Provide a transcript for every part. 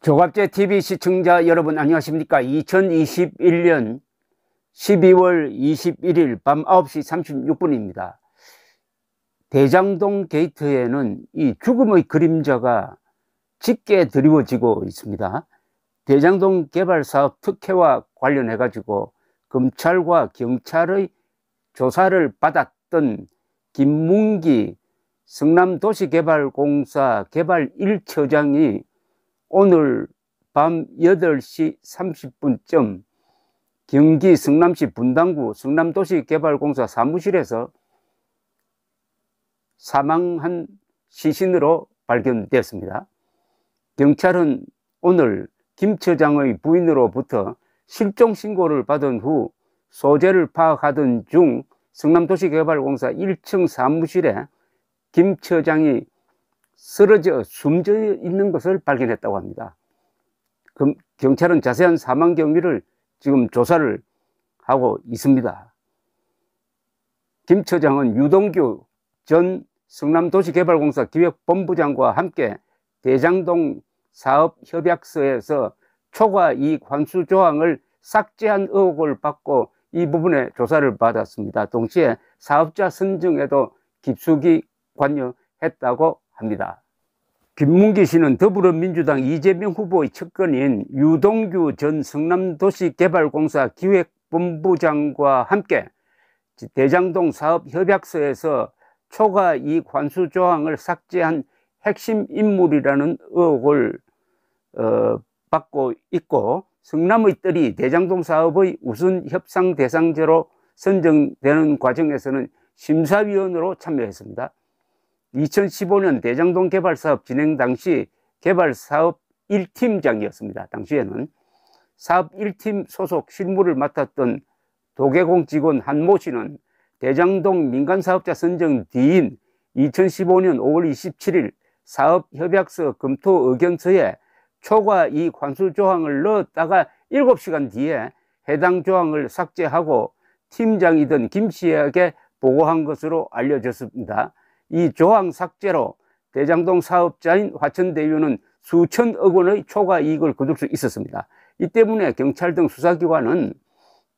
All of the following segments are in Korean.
조갑제 TV 시청자 여러분 안녕하십니까 2021년 12월 21일 밤 9시 36분입니다 대장동 게이트에는 이 죽음의 그림자가 짙게 드리워지고 있습니다 대장동 개발사업 특혜와 관련해 가지고 검찰과 경찰의 조사를 받았던 김문기 성남도시개발공사 개발 1처장이 오늘 밤 8시 30분쯤 경기 성남시 분당구 성남도시개발공사 사무실에서 사망한 시신으로 발견되었습니다 경찰은 오늘 김 처장의 부인으로부터 실종 신고를 받은 후 소재를 파악하던 중 성남도시개발공사 1층 사무실에 김 처장이 쓰러져 숨져 있는 것을 발견했다고 합니다. 경찰은 자세한 사망 경위를 지금 조사를 하고 있습니다. 김 처장은 유동규 전 성남도시개발공사 기획본부장과 함께 대장동 사업협약서에서 초과이익 환수 조항을 삭제한 의혹을 받고 이 부분에 조사를 받았습니다. 동시에 사업자 선정에도 깊숙이 관여했다고 합니다. 김문기 씨는 더불어민주당 이재명 후보의 측근인 유동규 전 성남도시개발공사 기획본부장과 함께 대장동 사업 협약서에서 초과 이 관수 조항을 삭제한 핵심 인물이라는 의혹을 어, 받고 있고 성남의 뜰이 대장동 사업의 우선 협상 대상자로 선정되는 과정에서는 심사위원으로 참여했습니다. 2015년 대장동 개발사업 진행 당시 개발사업 1팀장이었습니다. 당시에는 사업 1팀 소속 실무를 맡았던 도계공 직원 한 모 씨는 대장동 민간사업자 선정 뒤인 2015년 5월 27일 사업협약서 검토 의견서에 초과 이 관수 조항을 넣었다가 7시간 뒤에 해당 조항을 삭제하고 팀장이던 김 씨에게 보고한 것으로 알려졌습니다. 이 조항 삭제로 대장동 사업자인 화천대유는 수천억 원의 초과 이익을 거둘 수 있었습니다. 이 때문에 경찰 등 수사기관은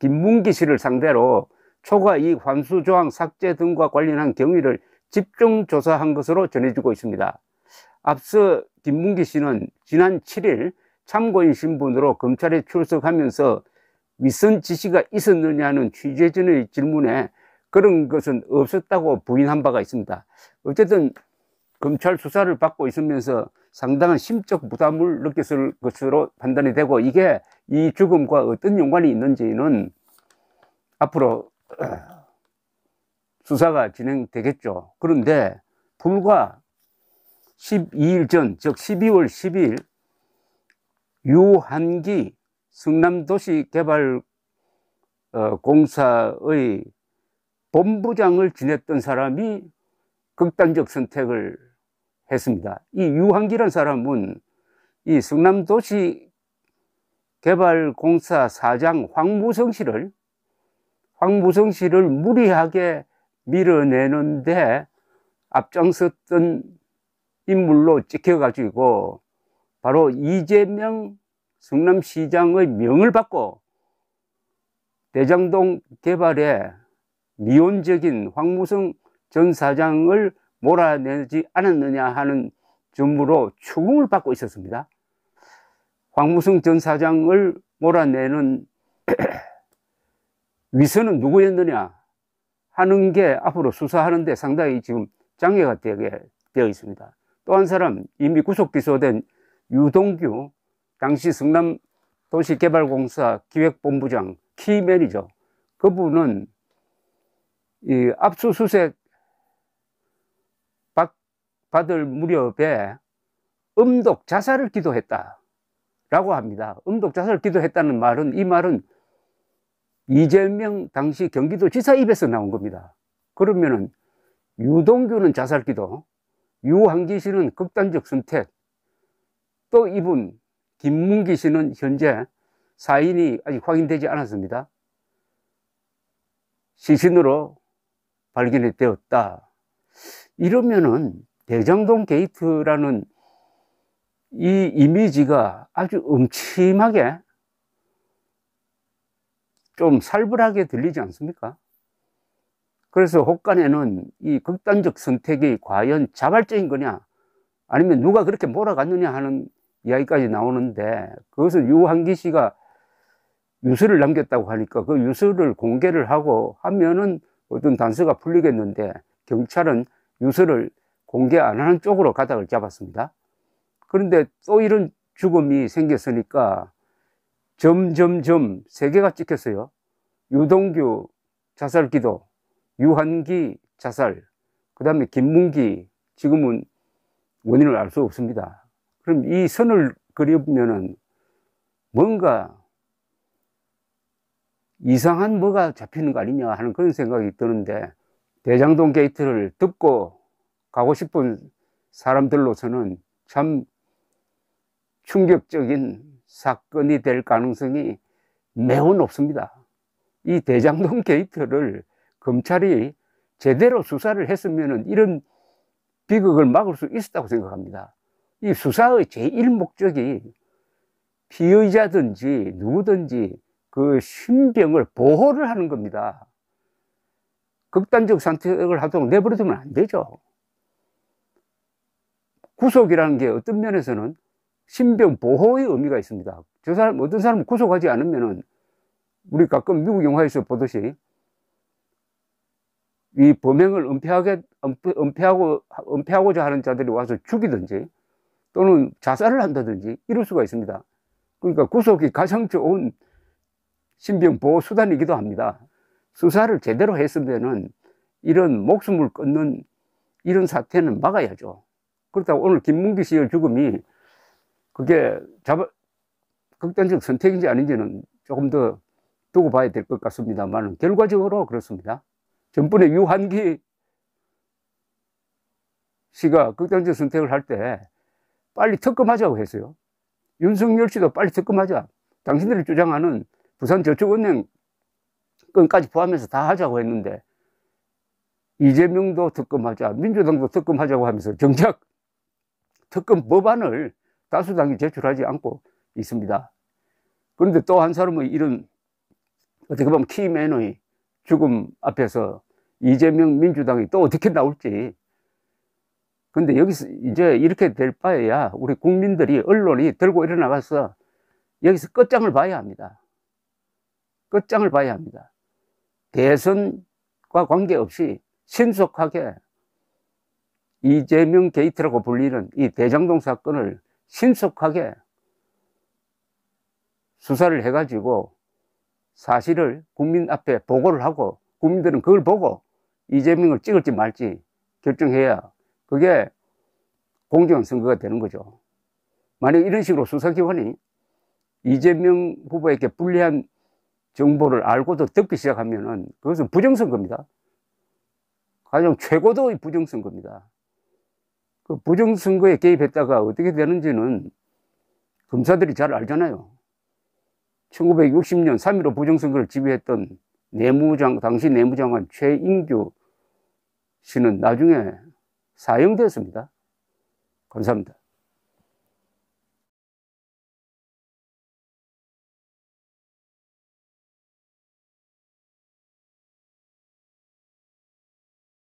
김문기 씨를 상대로 초과 이익 환수 조항 삭제 등과 관련한 경위를 집중 조사한 것으로 전해지고 있습니다. 앞서 김문기 씨는 지난 7일 참고인 신분으로 검찰에 출석하면서 윗선 지시가 있었느냐는 취재진의 질문에 그런 것은 없었다고 부인한 바가 있습니다. 어쨌든 검찰 수사를 받고 있으면서 상당한 심적 부담을 느꼈을 것으로 판단이 되고 이게 이 죽음과 어떤 연관이 있는지는 앞으로 수사가 진행되겠죠. 그런데 불과 12일 전, 즉 12월 10일 유한기 성남도시개발공사의 어, 본부장을 지냈던 사람이 극단적 선택을 했습니다. 이 유한기란 사람은 이 성남도시 개발공사 사장 황무성 씨를 황무성 씨를 무리하게 밀어내는데 앞장섰던 인물로 찍혀가지고 바로 이재명 성남시장의 명을 받고 대장동 개발에 미온적인 황무성 전 사장을 몰아내지 않았느냐 하는 점으로 추궁을 받고 있었습니다. 황무성 전 사장을 몰아내는 위선은 누구였느냐 하는 게 앞으로 수사하는데 상당히 지금 장애가 되게 되어 있습니다. 또 한 사람 이미 구속 기소된 유동규 당시 성남 도시개발공사 기획본부장 키 매니저 그분은 이 압수수색 받, 받을 무렵에 음독 자살을 기도했다 라고 합니다 음독 자살을 기도했다는 말은 이 말은 이재명 당시 경기도지사 입에서 나온 겁니다 그러면은 유동규는 자살기도 유한기 씨는 극단적 선택 또 이분 김문기 씨는 현재 사인이 아직 확인되지 않았습니다 시신으로 발견이 되었다. 이러면은 대장동 게이트라는 이 이미지가 아주 음침하게 좀 살벌하게 들리지 않습니까? 그래서 혹간에는 이 극단적 선택이 과연 자발적인 거냐 아니면 누가 그렇게 몰아갔느냐 하는 이야기까지 나오는데 그것은 유한기 씨가 유서를 남겼다고 하니까 그 유서를 공개를 하고 하면은 어떤 단서가 풀리겠는데 경찰은 유서를 공개 안 하는 쪽으로 가닥을 잡았습니다. 그런데 또 이런 죽음이 생겼으니까 점점점 세 개가 찍혔어요. 유동규 자살 기도, 유한기 자살, 그 다음에 김문기 지금은 원인을 알 수 없습니다. 그럼 이 선을 그려보면은 뭔가 이상한 뭐가 잡히는 거 아니냐 하는 그런 생각이 드는데 대장동 게이트를 듣고 가고 싶은 사람들로서는 참 충격적인 사건이 될 가능성이 매우 높습니다. 이 대장동 게이트를 검찰이 제대로 수사를 했으면 이런 비극을 막을 수 있었다고 생각합니다. 이 수사의 제1목적이 피의자든지 누구든지 그 신병을 보호를 하는 겁니다. 극단적 선택을 하도록 내버려두면 안 되죠. 구속이라는 게 어떤 면에서는 신병 보호의 의미가 있습니다. 저 사람, 어떤 사람을 구속하지 않으면은 우리 가끔 미국 영화에서 보듯이 이 범행을 은폐하게, 은폐, 하고 은폐하고자 하는 자들이 와서 죽이든지 또는 자살을 한다든지 이럴 수가 있습니다. 그러니까 구속이 가장 좋은 신병 보호 수단이기도 합니다. 수사를 제대로 했으면은 이런 목숨을 끊는 이런 사태는 막아야죠. 그렇다고 오늘 김문기 씨의 죽음이 그게 자바, 극단적 선택인지 아닌지는 조금 더 두고 봐야 될 것 같습니다만 결과적으로 그렇습니다. 전번에 유한기 씨가 극단적 선택을 할 때 빨리 특검하자고 했어요. 윤석열 씨도 빨리 특검하자. 당신들이 주장하는 부산저축은행 끈까지 포함해서 다 하자고 했는데 이재명도 특검하자, 민주당도 특검하자고 하면서 정작 특검 법안을 다수당이 제출하지 않고 있습니다. 그런데 또 한 사람은 이런 어떻게 보면 키맨의 죽음 앞에서 이재명 민주당이 또 어떻게 나올지. 근데 여기서 이제 이렇게 될 바에야 우리 국민들이 언론이 들고 일어나가서 여기서 끝장을 봐야 합니다. 끝장을 봐야 합니다. 대선과 관계없이 신속하게 이재명 게이트라고 불리는 이 대장동 사건을 신속하게 수사를 해가지고 사실을 국민 앞에 보고를 하고 국민들은 그걸 보고 이재명을 찍을지 말지 결정해야 그게 공정한 선거가 되는 거죠. 만약 이런 식으로 수사기관이 이재명 후보에게 불리한 정보를 알고도 듣기 시작하면 그것은 부정선거입니다. 가장 최고도의 부정선거입니다. 그 부정선거에 개입했다가 어떻게 되는지는 검사들이 잘 알잖아요. 1960년 3.15 부정선거를 지휘했던 내무장, 당시 내무장관 최인규 씨는 나중에 사형되었습니다. 감사합니다.